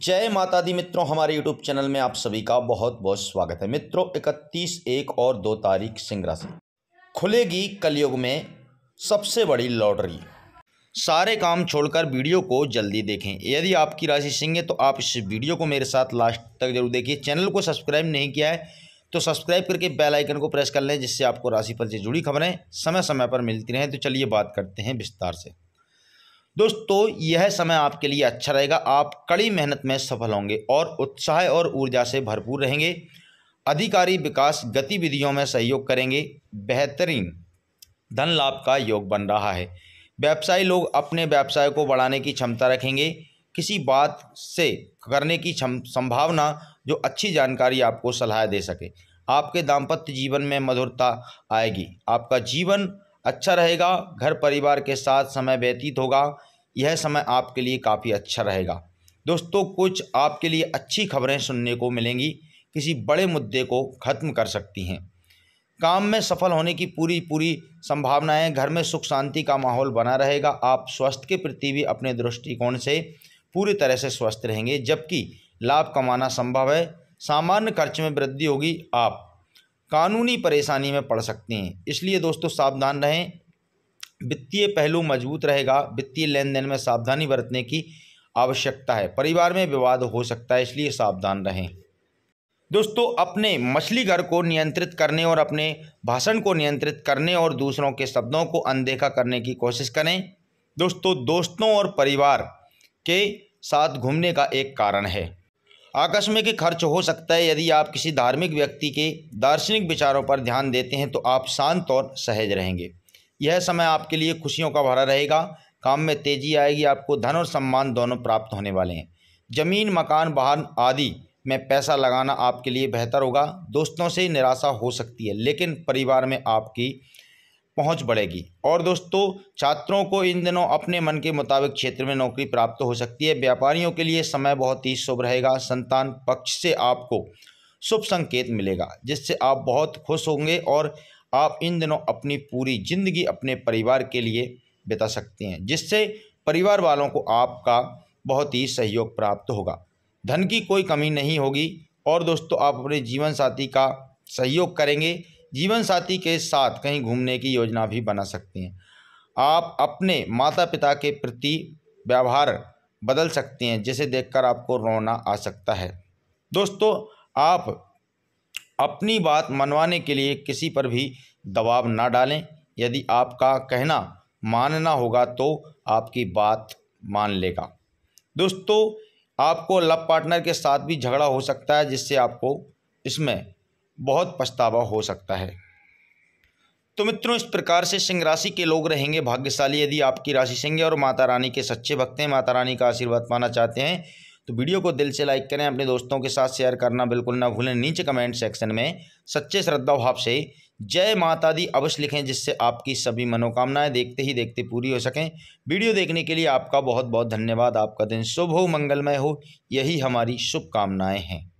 जय माता दी मित्रों हमारे यूट्यूब चैनल में आप सभी का बहुत बहुत स्वागत है मित्रों इकतीस एक और दो तारीख सिंह राशि खुलेगी कलयुग में सबसे बड़ी लॉटरी सारे काम छोड़कर वीडियो को जल्दी देखें यदि आपकी राशि सिंह है तो आप इस वीडियो को मेरे साथ लास्ट तक जरूर देखिए चैनल को सब्सक्राइब नहीं किया है तो सब्सक्राइब करके बेल आइकन को प्रेस कर लें जिससे आपको राशिफल से जुड़ी खबरें समय समय पर मिलती रहें तो चलिए बात करते हैं विस्तार से दोस्तों यह समय आपके लिए अच्छा रहेगा आप कड़ी मेहनत में सफल होंगे और उत्साह और ऊर्जा से भरपूर रहेंगे अधिकारी विकास गतिविधियों में सहयोग करेंगे बेहतरीन धन लाभ का योग बन रहा है व्यवसायी लोग अपने व्यवसाय को बढ़ाने की क्षमता रखेंगे किसी बात से करने की संभावना जो अच्छी जानकारी आपको सलाह दे सके आपके दाम्पत्य जीवन में मधुरता आएगी आपका जीवन अच्छा रहेगा घर परिवार के साथ समय व्यतीत होगा यह समय आपके लिए काफ़ी अच्छा रहेगा दोस्तों कुछ आपके लिए अच्छी खबरें सुनने को मिलेंगी किसी बड़े मुद्दे को ख़त्म कर सकती हैं काम में सफल होने की पूरी पूरी संभावनाएं घर में सुख शांति का माहौल बना रहेगा आप स्वास्थ्य के प्रति भी अपने दृष्टिकोण से पूरी तरह से स्वस्थ रहेंगे जबकि लाभ कमाना संभव है सामान्य खर्च में वृद्धि होगी आप कानूनी परेशानी में पड़ सकते हैं इसलिए दोस्तों सावधान रहें वित्तीय पहलू मजबूत रहेगा वित्तीय लेन देन में सावधानी बरतने की आवश्यकता है परिवार में विवाद हो सकता है इसलिए सावधान रहें दोस्तों अपने मछली घर को नियंत्रित करने और अपने भाषण को नियंत्रित करने और दूसरों के शब्दों को अनदेखा करने की कोशिश करें दोस्तों दोस्तों और परिवार के साथ घूमने का एक कारण है आकस्मिक खर्च हो सकता है यदि आप किसी धार्मिक व्यक्ति के दार्शनिक विचारों पर ध्यान देते हैं तो आप शांत और सहज रहेंगे यह समय आपके लिए खुशियों का भरा रहेगा काम में तेजी आएगी आपको धन और सम्मान दोनों प्राप्त होने वाले हैं जमीन मकान वाहन आदि में पैसा लगाना आपके लिए बेहतर होगा दोस्तों से निराशा हो सकती है लेकिन परिवार में आपकी पहुंच बढ़ेगी और दोस्तों छात्रों को इन दिनों अपने मन के मुताबिक क्षेत्र में नौकरी प्राप्त हो सकती है व्यापारियों के लिए समय बहुत ही शुभ रहेगा संतान पक्ष से आपको शुभ संकेत मिलेगा जिससे आप बहुत खुश होंगे और आप इन दिनों अपनी पूरी जिंदगी अपने परिवार के लिए बिता सकते हैं जिससे परिवार वालों को आपका बहुत ही सहयोग प्राप्त होगा धन की कोई कमी नहीं होगी और दोस्तों आप अपने जीवन साथी का सहयोग करेंगे जीवन साथी के साथ कहीं घूमने की योजना भी बना सकती हैं आप अपने माता पिता के प्रति व्यवहार बदल सकती हैं जिसे देखकर आपको रोना आ सकता है दोस्तों आप अपनी बात मनवाने के लिए किसी पर भी दबाव ना डालें यदि आपका कहना मानना होगा तो आपकी बात मान लेगा दोस्तों आपको लव पार्टनर के साथ भी झगड़ा हो सकता है जिससे आपको इसमें बहुत पछतावा हो सकता है तो मित्रों इस प्रकार से सिंह राशि के लोग रहेंगे भाग्यशाली यदि आपकी राशि सिंह है और माता रानी के सच्चे भक्त हैं माता रानी का आशीर्वाद पाना चाहते हैं तो वीडियो को दिल से लाइक करें अपने दोस्तों के साथ शेयर करना बिल्कुल ना भूलें नीचे कमेंट सेक्शन में सच्चे श्रद्धा भाव से जय माता दी अवश्य लिखें जिससे आपकी सभी मनोकामनाएं देखते ही देखते पूरी हो सकें वीडियो देखने के लिए आपका बहुत बहुत धन्यवाद आपका दिन शुभ हो मंगलमय हो यही हमारी शुभकामनाएँ हैं